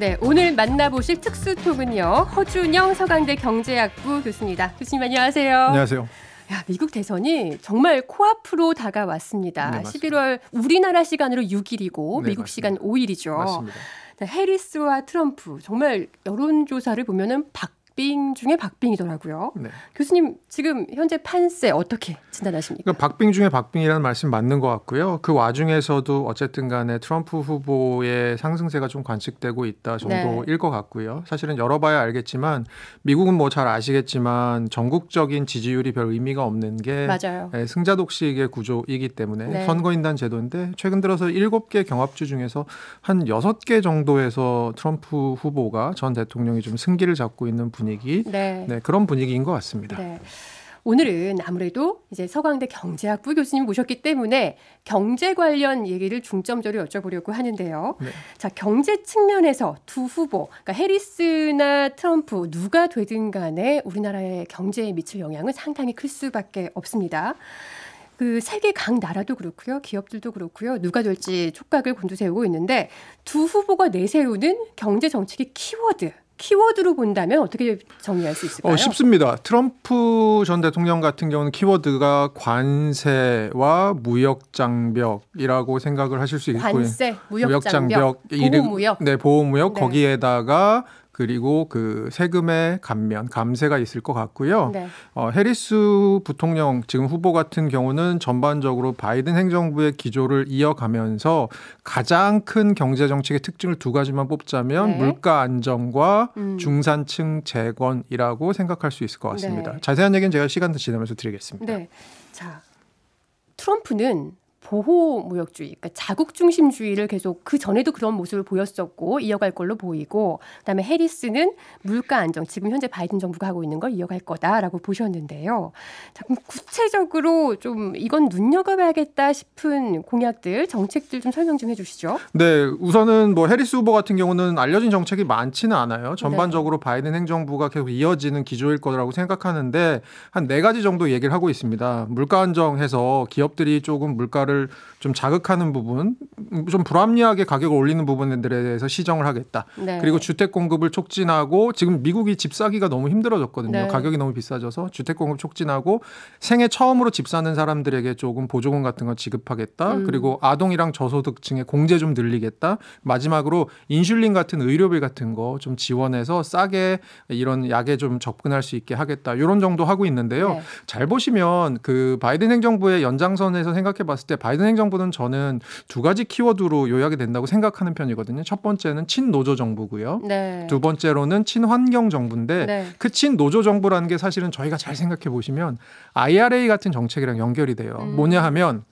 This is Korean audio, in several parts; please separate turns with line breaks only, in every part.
네, 오늘 만나보실 특수톡은요. 허준영 서강대 경제학부 교수입니다. 교수님 안녕하세요. 안녕하세요. 야, 미국 대선이 정말 코앞으로 다가왔습니다. 네, 11월 우리나라 시간으로 6일이고 네, 미국 맞습니다. 시간 5일이죠. 맞습니다. 네, 해리스와 트럼프 정말 여론조사를 보면은 박 박빙 중에 박빙이더라고요. 네. 교수님 지금 현재 판세 어떻게 진단하십니까?
그러니까 박빙 중에 박빙이라는 말씀 맞는 것 같고요. 그 와중에서도 어쨌든 간에 트럼프 후보의 상승세가 좀 관측되고 있다 정도일 네. 것 같고요. 사실은 열어봐야 알겠지만 미국은 뭐 잘 아시겠지만 전국적인 지지율이 별 의미가 없는 게 맞아요. 예, 승자 독식의 구조이기 때문에 네. 선거인단 제도인데 최근 들어서 7개 경합주 중에서 한 6개 정도에서 트럼프 후보가 전 대통령이 좀 승기를 잡고 있는 분위 분위기, 네. 네 그런 분위기인 것 같습니다.
네. 오늘은 아무래도 이제 서강대 경제학부 교수님 모셨기 때문에 경제 관련 얘기를 중점적으로 여쭤보려고 하는데요. 네. 자, 경제 측면에서 두 후보, 그러니까 해리스나 트럼프 누가 되든 간에 우리나라의 경제에 미칠 영향은 상당히 클 수밖에 없습니다. 그 세계 각 나라도 그렇고요. 기업들도 그렇고요. 누가 될지 촉각을 곤두세우고 있는데 두 후보가 내세우는 경제 정책의 키워드 키워드로 본다면 어떻게 정리할 수 있을까요? 어,
쉽습니다. 트럼프 전 대통령 같은 경우는 키워드가 관세와 무역 장벽이라고 생각을 하실 수 있고요. 관세, 무역 장벽, 보호 무역, 네 보호 무역 네. 거기에다가 그리고 그 세금의 감면, 감세가 있을 것 같고요. 네. 어, 해리스 부통령 지금 후보 같은 경우는 전반적으로 바이든 행정부의 기조를 이어가면서 가장 큰 경제 정책의 특징을 두 가지만 뽑자면 네. 물가 안정과 음. 중산층 재건이라고 생각할 수 있을 것 같습니다. 네. 자세한 얘기는 제가 시간 지나면서 드리겠습니다.
네. 자, 트럼프는 보호 무역주의, 그러니까 자국 중심주의를 계속 그 전에도 그런 모습을 보였었고 이어갈 걸로 보이고 그다음에 해리스는 물가 안정, 지금 현재 바이든 정부가 하고 있는 걸 이어갈 거다라고 보셨는데요. 자, 그럼 구체적으로 좀 이건 눈여겨봐야겠다 싶은 공약들, 정책들 좀 설명 좀 해주시죠.
네, 우선은 뭐 해리스 후보 같은 경우는 알려진 정책이 많지는 않아요. 전반적으로 네. 바이든 행정부가 계속 이어지는 기조일 거라고 생각하는데 한 네 가지 정도 얘기를 하고 있습니다. 물가 안정해서 기업들이 조금 물가를 우리를좀 자극하는 부분, 좀 불합리하게 가격을 올리는 부분들에 대해서 시정을 하겠다. 네. 그리고 주택 공급을 촉진하고 지금 미국이 집 사기가 너무 힘들어졌거든요. 네. 가격이 너무 비싸져서 주택 공급 촉진하고 생애 처음으로 집 사는 사람들에게 조금 보조금 같은 거 지급하겠다. 음. 그리고 아동이랑 저소득층의 공제 좀 늘리겠다. 마지막으로 인슐린 같은 의료비 같은 거 좀 지원해서 싸게 이런 약에 좀 접근할 수 있게 하겠다. 이런 정도 하고 있는데요. 네. 잘 보시면 그 바이든 행정부의 연장선에서 생각해 봤을 때 바이든 행정부는 저는 두 가지 키워드로 요약이 된다고 생각하는 편이거든요. 첫 번째는 친노조 정부고요. 네. 두 번째로는 친환경 정부인데 네. 그 친노조 정부라는 게 사실은 저희가 잘 생각해 보시면 IRA 같은 정책이랑 연결이 돼요. 음. 뭐냐 하면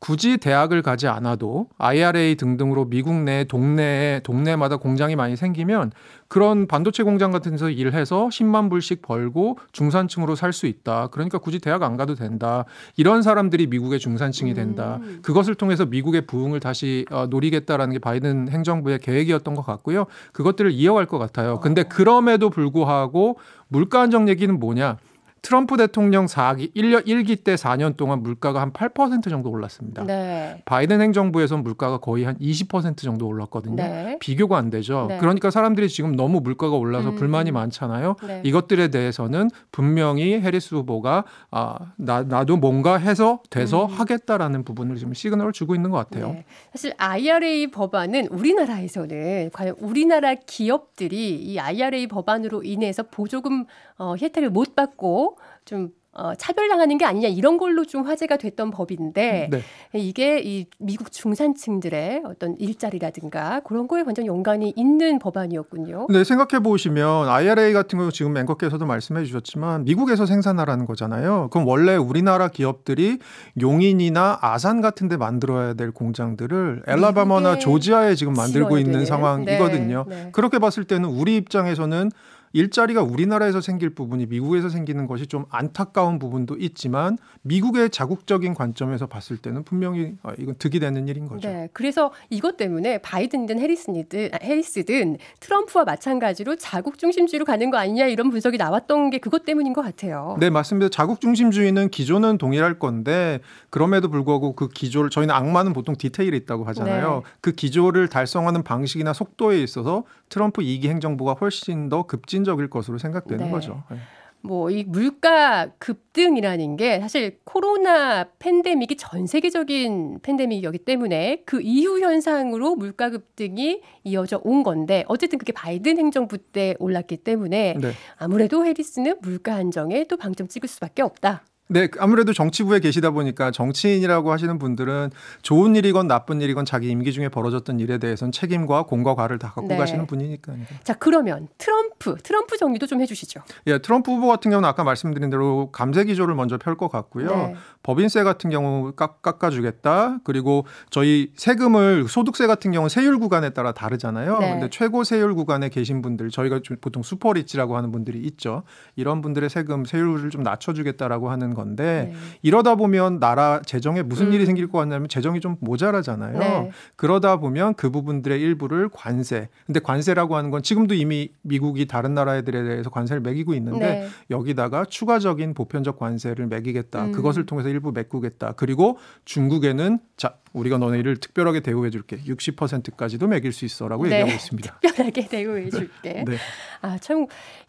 굳이 대학을 가지 않아도 IRA 등등으로 미국 내 동네에 동네마다 공장이 많이 생기면 그런 반도체 공장 같은 데서 일해서 10만 불씩 벌고 중산층으로 살 수 있다. 그러니까 굳이 대학 안 가도 된다. 이런 사람들이 미국의 중산층이 된다. 음. 그것을 통해서 미국의 부흥을 다시 어, 노리겠다라는 게 바이든 행정부의 계획이었던 것 같고요. 그것들을 이어갈 것 같아요. 근데 아. 그럼에도 불구하고 물가 안정 얘기는 뭐냐? 트럼프 대통령 4기 1년 1기 때 4년 동안 물가가 한 8% 정도 올랐습니다. 네. 바이든 행정부에서 물가가 거의 한 20% 정도 올랐거든요. 네. 비교가 안 되죠. 네. 그러니까 사람들이 지금 너무 물가가 올라서 음. 불만이 음. 많잖아요. 네. 이것들에 대해서는 분명히 해리스 후보가 아, 나, 나도 뭔가 해서 돼서 음. 하겠다라는 부분을 지금 시그널을 주고 있는 것 같아요. 네.
사실 IRA 법안은 우리나라에서는 과연 우리나라 기업들이 이 IRA 법안으로 인해서 보조금 어, 혜택을 못 받고 좀 어, 차별당하는 게 아니냐 이런 걸로 좀 화제가 됐던 법인데 네. 이게 이 미국 중산층들의 어떤 일자리라든가 그런 거에 완전 연관이 있는 법안이었군요. 네
생각해 보시면 IRA 같은 경 지금 앵커께서도 말씀해 주셨지만 미국에서 생산하라는 거잖아요. 그럼 원래 우리나라 기업들이 용인이나 아산 같은데 만들어야 될 공장들을 엘라바마나 조지아에 지금 만들고 있는 상황이거든요. 네. 네. 그렇게 봤을 때는 우리 입장에서는 일자리가 우리나라에서 생길 부분이 미국에서 생기는 것이 좀 안타까운 부분도 있지만 미국의 자국적인 관점에서 봤을 때는 분명히 어, 이건 득이 되는 일인 거죠.
네. 그래서 이것 때문에 바이든이든 해리스이든 해리스든 트럼프와 마찬가지로 자국 중심주의로 가는 거 아니냐 이런 분석이 나왔던 게 그것 때문인 것 같아요. 네,
맞습니다. 자국 중심주의는 기조는 동일할 건데 그럼에도 불구하고 그 기조를 저희는 악마는 보통 디테일에 있다고 하잖아요. 네. 그 기조를 달성하는 방식이나 속도에 있어서 트럼프 이기 행정부가 훨씬 더 급진 급진적일 것으로 생각되는 네. 거죠. 네.
뭐이 물가 급등이라는 게 사실 코로나 팬데믹이 전 세계적인 팬데믹이기 때문에 그 이후 현상으로 물가 급등이 이어져 온 건데 어쨌든 그게 바이든 행정부 때 올랐기 때문에 네. 아무래도 해리스는 물가 안정에 또 방점 찍을 수밖에 없다.
네, 아무래도 정치부에 계시다 보니까 정치인이라고 하시는 분들은 좋은 일이건 나쁜 일이건 자기 임기 중에 벌어졌던 일에 대해서는 책임과 공과 과를 다 갖고 네. 가시는 분이니까
자, 그러면 트럼프, 트럼프 정리도 좀 해주시죠.
예, 트럼프 후보 같은 경우는 아까 말씀드린 대로 감세 기조를 먼저 펼 것 같고요. 네. 법인세 같은 경우 깎, 깎아주겠다. 그리고 저희 세금을 소득세 같은 경우 세율 구간에 따라 다르잖아요. 네. 근데 최고 세율 구간에 계신 분들, 저희가 보통 슈퍼리치라고 하는 분들이 있죠. 이런 분들의 세금 세율을 좀 낮춰주겠다라고 하는 건데 네. 이러다 보면 나라 재정에 무슨 음. 일이 생길 것 같냐면 재정이 좀 모자라잖아요. 네. 그러다 보면 그 부분들의 일부를 관세. 근데 관세라고 하는 건 지금도 이미 미국이 다른 나라들에 대해서 관세를 매기고 있는데 네. 여기다가 추가적인 보편적 관세를 매기겠다. 음. 그것을 통해서 일부 메꾸겠다. 그리고 중국에는 자 우리가 너네를 특별하게 대우해 줄게. 60%까지도 매길 수 있어라고 네, 얘기하고 있습니다.
특별하게 대우해 네. 줄게. 네. 아, 참이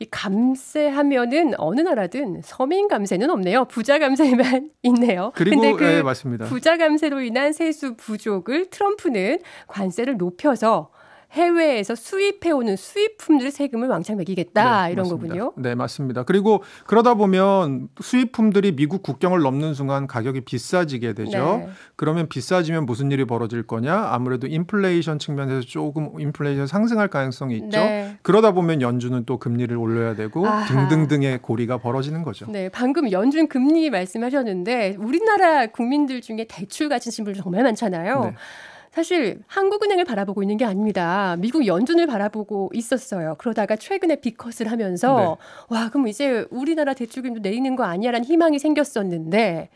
감세 하면은 어느 나라든 서민 감세는 없네요. 부자 감세만 있네요. 그리고 그 네, 맞습니다. 부자 감세로 인한 세수 부족을 트럼프는 관세를 높여서 해외에서 수입해오는 수입품들 세금을 왕창 매기겠다 네, 이런 맞습니다.
거군요. 네 맞습니다. 그리고 그러다 보면 수입품들이 미국 국경을 넘는 순간 가격이 비싸지게 되죠. 네. 그러면 비싸지면 무슨 일이 벌어질 거냐? 아무래도 인플레이션 측면에서 조금 인플레이션 상승할 가능성이 있죠. 네. 그러다 보면 연준은 또 금리를 올려야 되고 아하. 등등등의 고리가 벌어지는 거죠. 네,
방금 연준 금리 말씀하셨는데 우리나라 국민들 중에 대출 가진 분들 정말 많잖아요. 네. 사실 한국은행을 바라보고 있는 게 아닙니다. 미국 연준을 바라보고 있었어요. 그러다가 최근에 비컷을 하면서 네. 와 그럼 이제 우리나라 대출금도 내리는 거 아니야라는 희망이 생겼었는데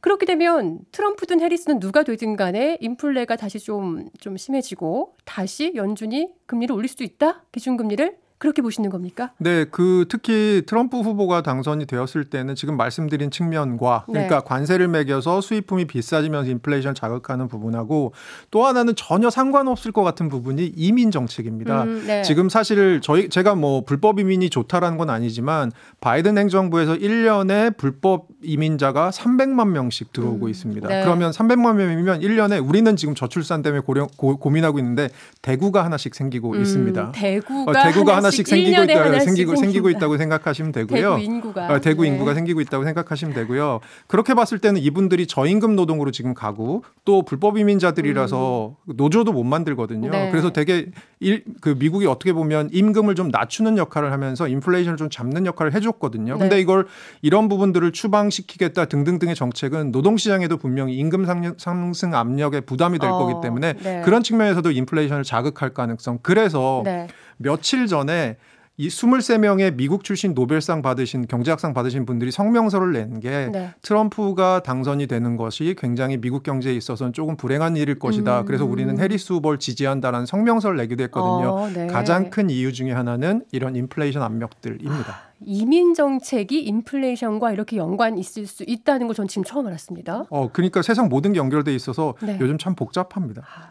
그렇게 되면 트럼프든 해리스는 누가 되든 간에 인플레가 다시 좀, 좀 심해지고 다시 연준이 금리를 올릴 수도 있다? 기준금리를? 그렇게 보시는 겁니까?
네, 그 특히 트럼프 후보가 당선이 되었을 때는 지금 말씀드린 측면과 네. 그러니까 네. 관세를 매겨서 수입품이 비싸지면서 인플레이션 자극하는 부분하고 또 하나는 전혀 상관없을 것 같은 부분이 이민 정책입니다. 음, 네. 지금 사실 저희 제가 뭐 불법 이민이 좋다라는 건 아니지만 바이든 행정부에서 1년에 불법 이민자가 300만 명씩 들어오고 음, 있습니다. 네. 그러면 300만 명이면 1년에 우리는 지금 저출산 때문에 고려, 고, 민하고 있는데 대구가 하나씩 생기고 음, 있습니다. 대구가, 어, 대구가 하나 하나씩 생기고 있다 하나씩 생기고 생기고 있다고 생각하시면 되고요. 대구 인구가 아, 대구 네. 인구가 생기고 있다고 생각하시면 되고요. 그렇게 봤을 때는 이분들이 저임금 노동으로 지금 가고 또 불법 이민자들이라서 음. 노조도 못 만들거든요. 네. 그래서 되게 일, 그 미국이 어떻게 보면 임금을 좀 낮추는 역할을 하면서 인플레이션을 좀 잡는 역할을 해줬거든요. 네. 근데 이걸 이런 부분들을 추방시키겠다 등등등의 정책은 노동시장에도 분명히 임금 상승 압력에 부담이 될 어, 거기 때문에 네. 그런 측면에서도 인플레이션을 자극할 가능성. 그래서 네. 며칠 전에 이 23명의 미국 출신 노벨상 받으신 경제학상 받으신 분들이 성명서를 낸게 네. 트럼프가 당선이 되는 것이 굉장히 미국 경제에 있어서는 조금 불행한 일일 것이다. 음. 그래서 우리는 해리스 후보를 지지한다라는 성명서를 내기도 했거든요. 어, 네. 가장 큰 이유 중의 하나는 이런 인플레이션 압력들입니다. 아,
이민 정책이 인플레이션과 이렇게 연관 있을 수 있다는 걸전 지금 처음 알았습니다.
어, 그러니까 세상 모든 게 연결돼 있어서 네. 요즘 참 복잡합니다. 아.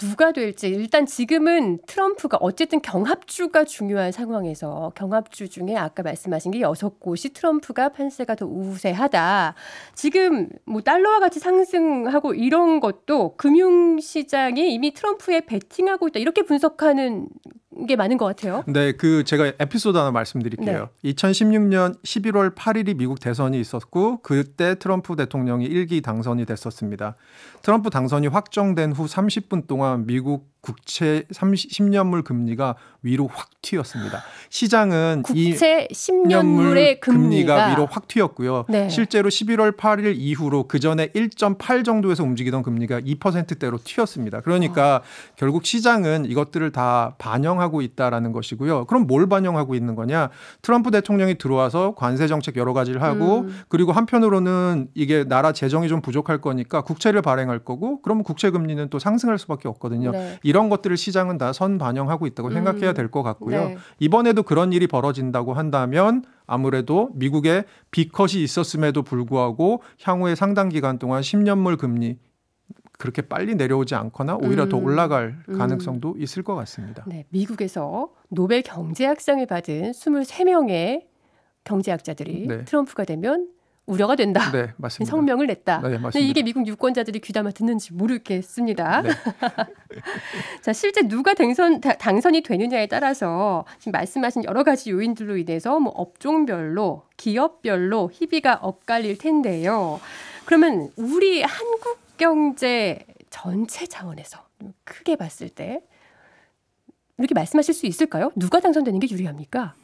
누가 될지 일단 지금은 트럼프가 어쨌든 경합주가 중요한 상황에서 경합주 중에 아까 말씀하신 게 여섯 곳이 트럼프가 판세가 더 우세하다. 지금 뭐 달러와 같이 상승하고 이런 것도 금융시장이 이미 트럼프에 베팅하고 있다 이렇게 분석하는 게 많은 것 같아요.
네, 그 제가 에피소드 하나 말씀드릴게요. 네. 2016년 11월 8일이 미국 대선이 있었고 그때 트럼프 대통령이 1기 당선이 됐었습니다. 트럼프 당선이 확정된 후 30분 동안 미국 국채 30, 10년물 금리가 위로 확 튀었습니다. 시장은 국채
10년물의 금리가, 금리가, 위로
확 튀었고요. 네. 실제로 11월 8일 이후로 그 전에 1.8 정도에서 움직이던 금리가 2%대로 튀었습니다. 그러니까 어. 결국 시장은 이것들을 다 반영하고 있다라는 것이고요. 그럼 뭘 반영하고 있는 거냐? 트럼프 대통령이 들어와서 관세 정책 여러 가지를 하고 음. 그리고 한편으로는 이게 나라 재정이 좀 부족할 거니까 국채를 발행할 거고 그러면 국채 금리는 또 상승할 수밖에 없거든요. 네. 이런 것들을 시장은 다 선반영하고 있다고 음. 생각해야 될 것 같고요. 네. 이번에도 그런 일이 벌어진다고 한다면 아무래도 미국의 비컷이 있었음에도 불구하고 향후에 상당 기간 동안 10년물 금리 그렇게 빨리 내려오지 않거나 오히려 음. 더 올라갈 음. 가능성도 음. 있을 것 같습니다. 네,
미국에서 노벨 경제학상을 받은 23명의 경제학자들이 네. 트럼프가 되면 우려가 된다. 네, 맞습니다. 성명을 냈다. 네, 네 맞습니다. 이게 미국 유권자들이 귀담아 듣는지 모르겠습니다. 네. 자, 실제 누가 당선 다, 당선이 되느냐에 따라서 지금 말씀하신 여러 가지 요인들로 인해서 뭐 업종별로, 기업별로 희비가 엇갈릴 텐데요. 그러면 우리 한국 경제 전체 차원에서 크게 봤을 때 이렇게 말씀하실 수 있을까요? 누가 당선되는 게 유리합니까?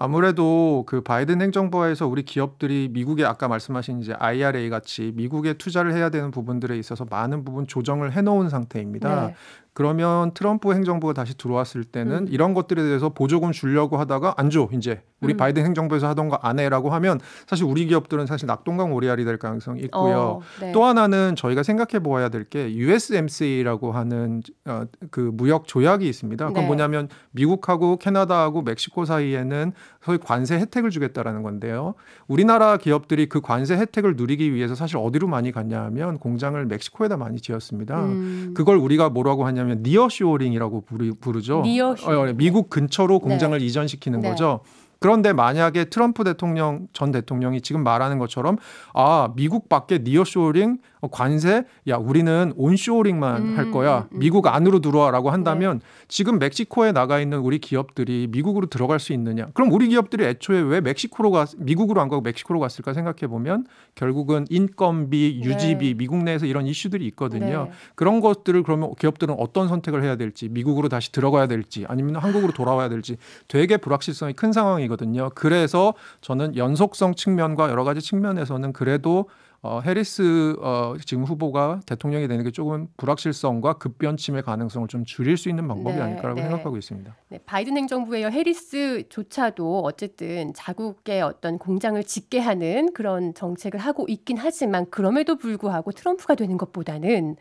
아무래도 그 바이든 행정부에서 우리 기업들이 미국에 아까 말씀하신 이제 IRA 같이 미국에 투자를 해야 되는 부분들에 있어서 많은 부분 조정을 해놓은 상태입니다. 네. 그러면 트럼프 행정부가 다시 들어왔을 때는 음. 이런 것들에 대해서 보조금 주려고 하다가 안 줘. 이제 우리 음. 바이든 행정부에서 하던 거 안 해라고 하면 사실 우리 기업들은 사실 낙동강 오리알이 될 가능성이 있고요. 어, 네. 또 하나는 저희가 생각해 보아야 될 게 USMCA라고 하는 어, 그 무역 조약이 있습니다. 그건 네. 뭐냐면 미국하고 캐나다하고 멕시코 사이에는 소위 관세 혜택을 주겠다라는 건데요. 우리나라 기업들이 그 관세 혜택을 누리기 위해서 사실 어디로 많이 갔냐 하면 공장을 멕시코에다 많이 지었습니다. 음. 그걸 우리가 뭐라고 하냐면 뭐냐면 니어쇼링이라고 부르, 죠 니어쇼. 어, 미국 근처로 네. 공장을 네. 이전시키는 네. 거죠. 그런데 만약에 트럼프 대통령 전 대통령이 지금 말하는 것처럼 아 미국 밖에 니어쇼링 어, 관세 야 우리는 온쇼링만 음, 할 거야 음, 미국 안으로 들어와라고 네. 한다면 네. 지금 멕시코에 나가 있는 우리 기업들이 미국으로 들어갈 수 있느냐 그럼 우리 기업들이 애초에 왜 멕시코로 가 미국으로 안 가고 멕시코로 갔을까 생각해 보면 결국은 인건비 네. 유지비 네. 미국 내에서 이런 이슈들이 있거든요 네. 그런 것들을 그러면 기업들은 어떤 선택을 해야 될지 미국으로 다시 들어가야 될지 아니면 한국으로 돌아와야 될지 되게 불확실성이 큰 상황이거든요 그래서 저는 연속성 측면과 여러 가지 측면에서는 그래도 어, 해리스 어, 지금 후보가 대통령이 되는 게 조금 불확실성과 급변침의 가능성을 좀 줄일 수 있는 방법이 네, 아닐까라고 네. 생각하고 있습니다. 네,
바이든 행정부의 해리스조차도 어쨌든 자국의 어떤 공장을 짓게 하는 그런 정책을 하고 있긴 하지만 그럼에도 불구하고 트럼프가 되는 것보다는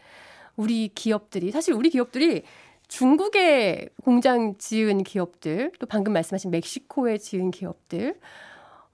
우리 기업들이 사실 우리 기업들이 중국의 공장 지은 기업들 또 방금 말씀하신 멕시코에 지은 기업들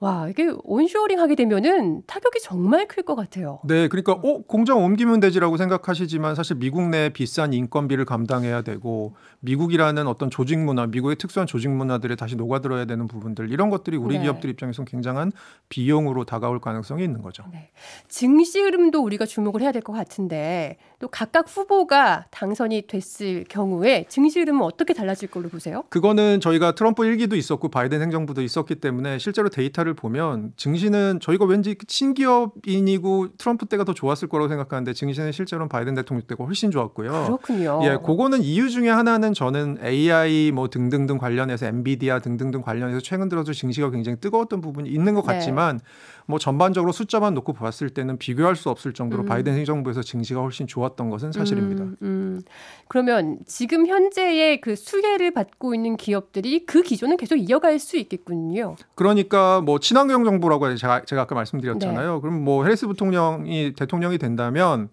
와, 이게 온쇼어링 하게 되면은 타격이 정말 클 것 같아요.
네, 그러니까 어, 공장 옮기면 되지라고 생각하시지만 사실 미국 내 비싼 인건비를 감당해야 되고 미국이라는 어떤 조직 문화, 미국의 특수한 조직 문화들에 다시 녹아들어야 되는 부분들 이런 것들이 우리 네. 기업들 입장에선 굉장한 비용으로 다가올 가능성이 있는 거죠. 네.
증시 흐름도 우리가 주목을 해야 될 것 같은데 또 각각 후보가 당선이 됐을 경우에 증시 흐름은 어떻게 달라질 걸로 보세요?
그거는 저희가 트럼프 일기도 있었고 바이든 행정부도 있었기 때문에 실제로 데이터를 결과를 보면 증시는 저희가 왠지 신기업인이고 트럼프 때가 더 좋았을 거라고 생각하는데 증시는 실제로는 바이든 대통령 때가 훨씬 좋았고요. 그렇군요. 예, 그거는 이유 중에 하나는 저는 AI 뭐 등등등 관련해서 엔비디아 등등등 관련해서 최근 들어서 증시가 굉장히 뜨거웠던 부분이 있는 것 네. 같지만 네. 뭐 전반적으로 숫자만 놓고 봤을 때는 비교할 수 없을 정도로 음. 바이든 행정부에서 증시가 훨씬 좋았던 것은 사실입니다.
음, 음. 그러면 지금 현재의 그 수혜를 받고 있는 기업들이 그 기조는 계속 이어갈 수 있겠군요.
그러니까 뭐 친환경 정부라고 제가, 제가 아까 말씀드렸잖아요. 네. 그럼 뭐헬스 부통령이 대통령이 된다면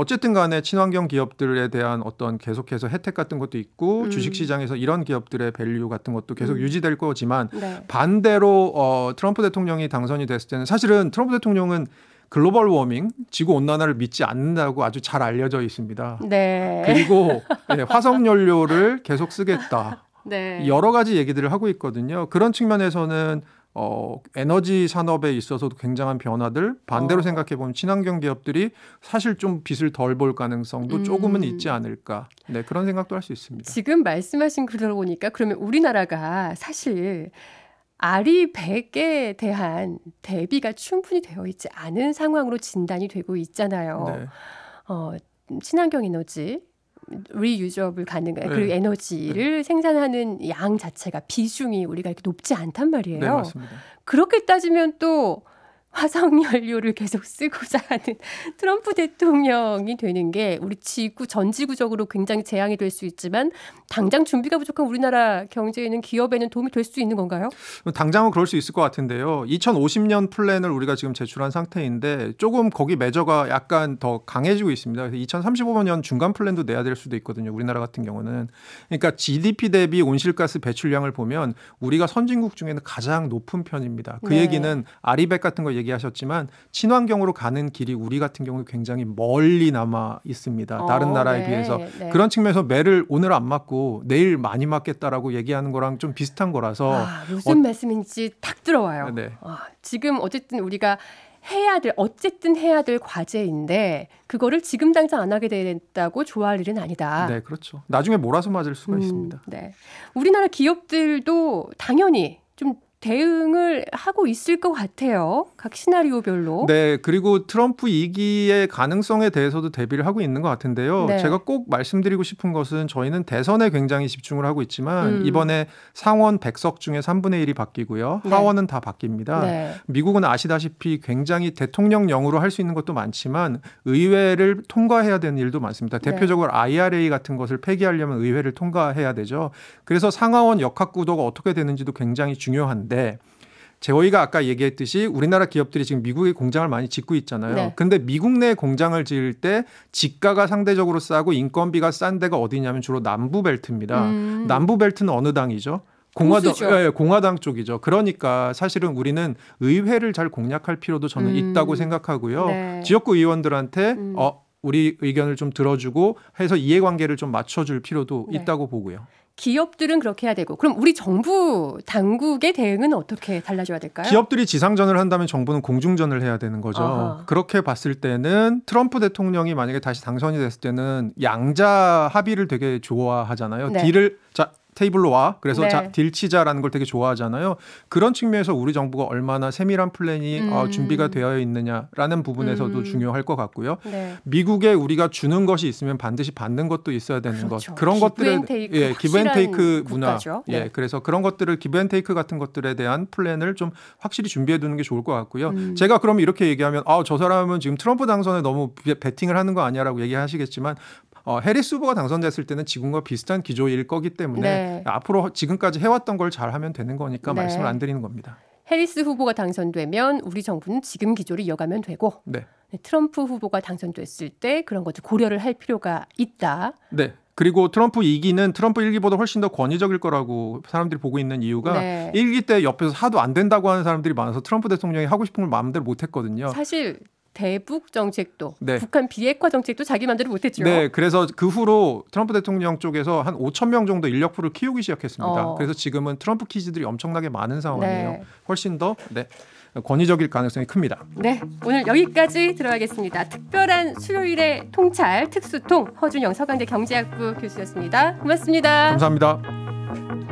어쨌든 간에 친환경 기업들에 대한 어떤 계속해서 혜택 같은 것도 있고 음. 주식 시장에서 이런 기업들의 밸류 같은 것도 계속 음. 유지될 거지만 네. 반대로 어, 트럼프 대통령이 당선이 됐을 때는 사실은 트럼프 대통령은 글로벌 워밍, 지구 온난화를 믿지 않는다고 아주 잘 알려져 있습니다. 네. 그리고 네, 화석 연료를 계속 쓰겠다. 네. 여러 가지 얘기들을 하고 있거든요. 그런 측면에서는 어, 에너지 산업에 있어서도 굉장한 변화들 반대로 어. 생각해 보면 친환경 기업들이 사실 좀 빚을 덜 볼 가능성도 음. 조금은 있지 않을까 네 그런 생각도 할 수 있습니다.
지금 말씀하신 글대로 보니까 그러면 우리나라가 사실 알이 100에 대한 대비가 충분히 되어 있지 않은 상황으로 진단이 되고 있잖아요. 네. 어, 친환경 에너지 리유저블 가능해요. 네. 그리고 에너지를 네. 생산하는 양 자체가 비중이 우리가 이렇게 높지 않단 말이에요. 네, 맞습니다. 그렇게 따지면 또 화석 연료를 계속 쓰고 자하는 트럼프 대통령이 되는 게 우리 지구 전 지구적으로 굉장히 재앙이 될 수 있지만 당장 준비가 부족한 우리나라 경제에는 기업에는 도움이 될 수 있는 건가요?
당장은 그럴 수 있을 것 같은데요. 2050년 플랜을 우리가 지금 제출한 상태인데 조금 거기 매저가 약간 더 강해지고 있습니다. 그래서 2035년 중간 플랜도 내야 될 수도 있거든요. 우리나라 같은 경우는 그러니까 GDP 대비 온실가스 배출량을 보면 우리가 선진국 중에는 가장 높은 편입니다. 그 네. 얘기는 아리백 같은 거 얘기 얘기하셨지만 친환경으로 가는 길이 우리 같은 경우 굉장히 멀리 남아 있습니다. 다른 어, 나라에 네. 비해서 네. 그런 측면에서 매를 오늘 안 맞고 내일 많이 맞겠다라고 얘기하는 거랑 좀 비슷한 거라서 아, 무슨 어,
말씀인지 탁 들어와요. 네. 아, 지금 어쨌든 우리가 해야 될 어쨌든 해야 될 과제인데 그거를 지금 당장 안 하게 된다고 좋아할 일은 아니다. 네,
그렇죠. 나중에 몰아서 맞을 수가 음, 있습니다.
네. 우리나라 기업들도 당연히 좀 대응을 하고 있을 것 같아요. 각 시나리오별로.
네, 그리고 트럼프 2기의 가능성에 대해서도 대비를 하고 있는 것 같은데요. 네. 제가 꼭 말씀드리고 싶은 것은 저희는 대선에 굉장히 집중을 하고 있지만 음. 이번에 상원 100석 중에 3분의 1이 바뀌고요. 네. 하원은 네. 다 바뀝니다. 네. 미국은 아시다시피 굉장히 대통령령으로 할 수 있는 것도 많지만 의회를 통과해야 되는 일도 많습니다. 네. 대표적으로 IRA 같은 것을 폐기하려면 의회를 통과해야 되죠. 그래서 상하원 역학 구도가 어떻게 되는지도 굉장히 중요한데 있는데 저희가 아까 얘기했듯이 우리나라 기업들이 지금 미국의 공장을 많이 짓고 있잖아요. 네. 근데 미국 내 공장을 지을 때 집가가 상대적으로 싸고 인건비가 싼 데가 어디냐면 주로 남부 벨트입니다. 음. 남부 벨트는 어느 당이죠? 공화당, 예, 예, 공화당 쪽이죠. 그러니까 사실은 우리는 의회를 잘 공략할 필요도 저는 음. 있다고 생각하고요. 네. 지역구 의원들한테 음. 어 우리 의견을 좀 들어주고 해서 이해관계를 좀 맞춰줄 필요도 네. 있다고 보고요.
기업들은 그렇게 해야 되고 그럼 우리 정부 당국의 대응은 어떻게 달라져야 될까요? 기업들이
지상전을 한다면 정부는 공중전을 해야 되는 거죠. 아하. 그렇게 봤을 때는 트럼프 대통령이 만약에 다시 당선이 됐을 때는 양자 합의를 되게 좋아하잖아요. 네. 딜을 자 테이블로 와. 그래서 네. 자, 딜 치자라는 걸 되게 좋아하잖아요. 그런 측면에서 우리 정부가 얼마나 세밀한 플랜이 아, 음. 어, 준비가 되어 있느냐라는 부분에서도 음. 중요할 것 같고요. 네. 미국에 우리가 주는 것이 있으면 반드시 받는 것도 있어야 되는 그렇죠. 것. 그런 것들을 예, 기브앤테이크 문화. 예, 네. 예, 그래서 그런 것들을 기브앤테이크 같은 것들에 대한 플랜을 좀 확실히 준비해 두는 게 좋을 것 같고요. 음. 제가 그럼 이렇게 얘기하면 아, 저 사람은 지금 트럼프 당선에 너무 베팅을 하는 거 아니야라고 얘기하시겠지만 어, 해리스 후보가 당선됐을 때는 지금과 비슷한 기조일 거기 때문에 네. 앞으로 지금까지 해왔던 걸 잘하면 되는 거니까 네. 말씀을 안 드리는 겁니다.
해리스 후보가 당선되면 우리 정부는 지금 기조를 이어가면 되고 네. 네 트럼프 후보가 당선됐을 때 그런 것들 고려를 할 필요가 있다.
네. 그리고 트럼프 2기는 트럼프 1기보다 훨씬 더 권위적일 거라고 사람들이 보고 있는 이유가 네. 1기 때 옆에서 하도 안 된다고 하는 사람들이 많아서 트럼프 대통령이 하고 싶은 걸 마음대로 못 했거든요.
사실 대북 정책도 네. 북한 비핵화 정책도 자기 만대로 못했죠. 네,
그래서 그 후로 트럼프 대통령 쪽에서 한 5천 명 정도 인력풀을 키우기 시작했습니다. 어. 그래서 지금은 트럼프 키즈들이 엄청나게 많은 상황이에요. 네. 훨씬 더 네, 권위적일 가능성이 큽니다.
네, 오늘 여기까지 들어가겠습니다. 특별한 수요일의 통찰 특수통 허준영 서강대 경제학부 교수였습니다. 고맙습니다.
감사합니다.